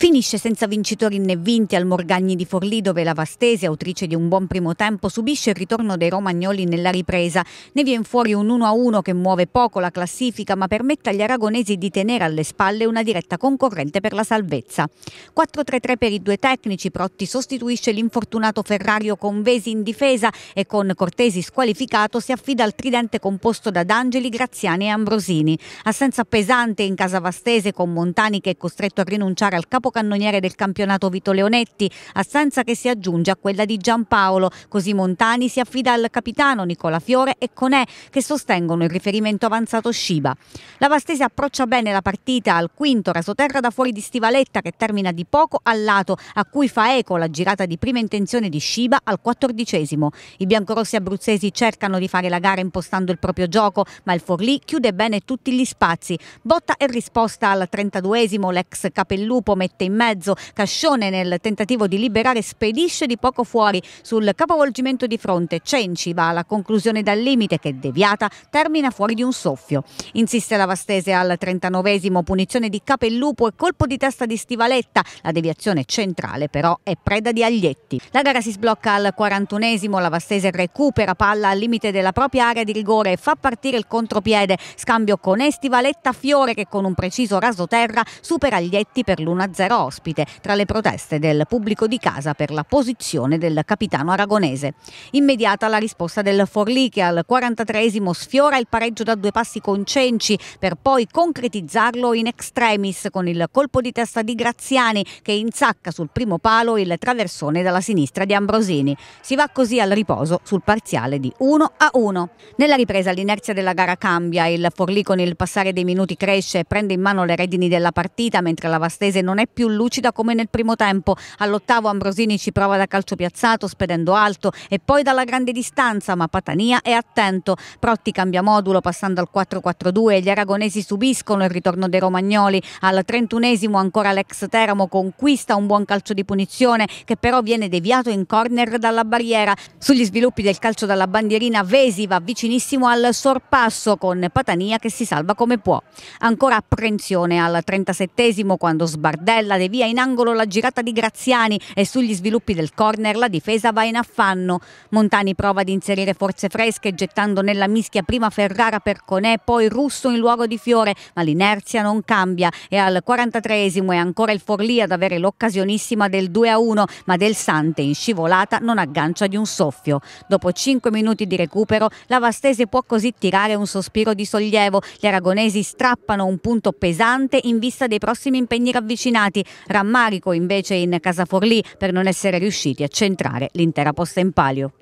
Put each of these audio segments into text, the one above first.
Finisce senza vincitori né vinti al Morgagni di Forlì dove la Vastese, autrice di un buon primo tempo, subisce il ritorno dei romagnoli nella ripresa. Ne viene fuori un 1-1 che muove poco la classifica ma permette agli aragonesi di tenere alle spalle una diretta concorrente per la salvezza. 4-3-3 per i due tecnici, Protti sostituisce l'infortunato Ferrario con Vesi in difesa e con Cortesi squalificato si affida al tridente composto da D'Angeli, Graziani e Ambrosini. Assenza pesante in casa Vastese con Montani che è costretto a rinunciare al capo capocannoniere del campionato Vito Leonetti, assenza che si aggiunge a quella di Giampaolo, così Montani si affida al capitano Nicola Fiore e Conè che sostengono il riferimento avanzato Sciba. La Vastese approccia bene la partita al quinto rasoterra da fuori di Stivaletta che termina di poco al lato a cui fa eco la girata di prima intenzione di Sciba al quattordicesimo. I biancorossi abruzzesi cercano di fare la gara impostando il proprio gioco ma il Forlì chiude bene tutti gli spazi. Botta e risposta al 32esimo l'ex Capellupo mette mette in mezzo Cascione nel tentativo di liberare, spedisce di poco fuori sul capovolgimento di fronte. Cenci va alla conclusione dal limite che deviata termina fuori di un soffio. Insiste la Vastese al 39esimo, punizione di Capellupo e colpo di testa di Stivaletta. La deviazione centrale però è preda di Aglietti. La gara si sblocca al 41esimo, la Vastese recupera palla al limite della propria area di rigore e fa partire il contropiede. Scambio con Estivaletta Fiore che con un preciso raso terra supera Aglietti per l'1-0 era ospite tra le proteste del pubblico di casa per la posizione del capitano aragonese. Immediata la risposta del Forlì che al 43esimo sfiora il pareggio da due passi con Cenci per poi concretizzarlo in extremis con il colpo di testa di Graziani che insacca sul primo palo il traversone dalla sinistra di Ambrosini. Si va così al riposo sul parziale di 1 a 1. Nella ripresa l'inerzia della gara cambia, il Forlì con il passare dei minuti cresce e prende in mano le redini della partita mentre la Vastese non è più più lucida come nel primo tempo. All'ottavo Ambrosini ci prova da calcio piazzato spedendo alto e poi dalla grande distanza, ma Patania è attento. Protti cambia modulo passando al 4-4-2 e gli aragonesi subiscono il ritorno dei romagnoli. Al 31esimo ancora l'ex Teramo conquista un buon calcio di punizione che però viene deviato in corner dalla barriera. Sugli sviluppi del calcio dalla bandierina Vesi va vicinissimo al sorpasso con Patania che si salva come può. Ancora apprensione al 37esimo quando sbardella nella devia in angolo la girata di Graziani e sugli sviluppi del corner la difesa va in affanno. Montani prova ad inserire forze fresche gettando nella mischia prima Ferrara per Conè, poi Russo in luogo di Fiore, ma l'inerzia non cambia e al 43esimo è ancora il Forlì ad avere l'occasionissima del 2-1, ma Del Sante in scivolata non aggancia di un soffio. Dopo 5 minuti di recupero la Vastese può così tirare un sospiro di sollievo. Gli aragonesi strappano un punto pesante in vista dei prossimi impegni ravvicinati segnati, rammarico invece in Casa Forlì per non essere riusciti a centrare l'intera posta in palio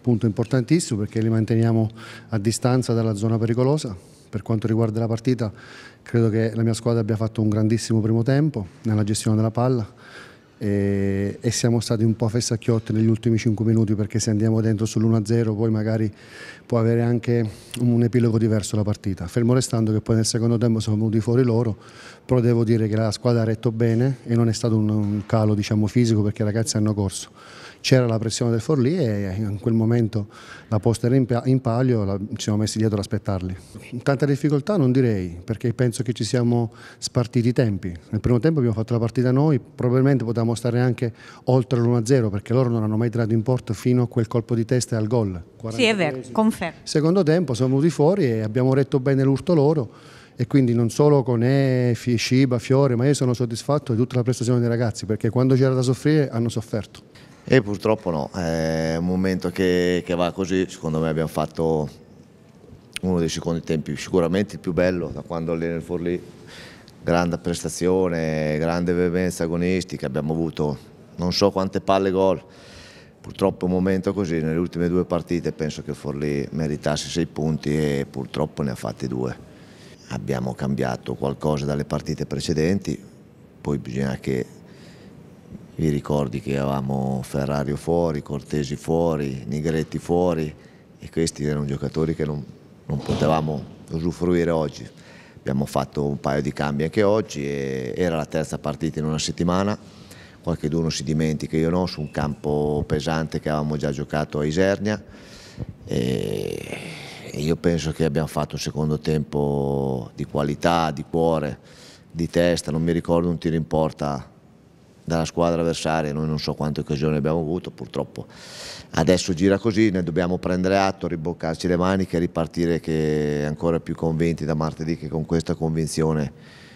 punto importantissimo perché li manteniamo a distanza dalla zona pericolosa. Per quanto riguarda la partita, credo che la mia squadra abbia fatto un grandissimo primo tempo nella gestione della palla e, eh, e, siamo stati un po' fessacchiotti negli ultimi 5 minuti perché se andiamo dentro sull'1-0 poi magari può avere anche un epilogo diverso la partita. Fermo restando che poi nel secondo tempo sono venuti fuori loro, però devo dire che la squadra ha retto bene e non è stato un, un calo diciamo, fisico perché i ragazzi hanno corso c'era la pressione del Forlì e in quel momento la posta era in, palio, la, ci siamo messi dietro ad aspettarli. Tante difficoltà non direi, perché penso che ci siamo spartiti i tempi. Nel primo tempo abbiamo fatto la partita noi, probabilmente potevamo stare anche oltre l'1-0 perché loro non hanno mai tirato in porto fino a quel colpo di testa e al gol. Sì, è vero, confermo. Secondo tempo siamo venuti fuori e abbiamo retto bene l'urto loro e quindi non solo con E, Sciba, Fiore, ma io sono soddisfatto di tutta la prestazione dei ragazzi perché quando c'era da soffrire hanno sofferto. E purtroppo no, è un momento che, che va così, secondo me abbiamo fatto uno dei secondi tempi sicuramente il più bello da quando allena il Forlì, grande prestazione, grande veemenza agonistica, abbiamo avuto non so quante palle gol, purtroppo è un momento così, nelle ultime due partite penso che Forlì meritasse sei punti e purtroppo ne ha fatti due. Abbiamo cambiato qualcosa dalle partite precedenti, poi bisogna che vi ricordi che avevamo Ferrario fuori, Cortesi fuori, Nigretti fuori e questi erano giocatori che non, non potevamo usufruire oggi. Abbiamo fatto un paio di cambi anche oggi, era la terza partita in una settimana, qualche d'uno si dimentica, io no, su un campo pesante che avevamo già giocato a Isernia e io penso che abbiamo fatto un secondo tempo di qualità, di cuore, di testa, non mi ricordo un tiro in porta dalla squadra avversaria, noi non so quante occasioni abbiamo avuto, purtroppo adesso gira così, ne dobbiamo prendere atto, riboccarci le maniche e ripartire ancora più convinti da martedì che con questa convinzione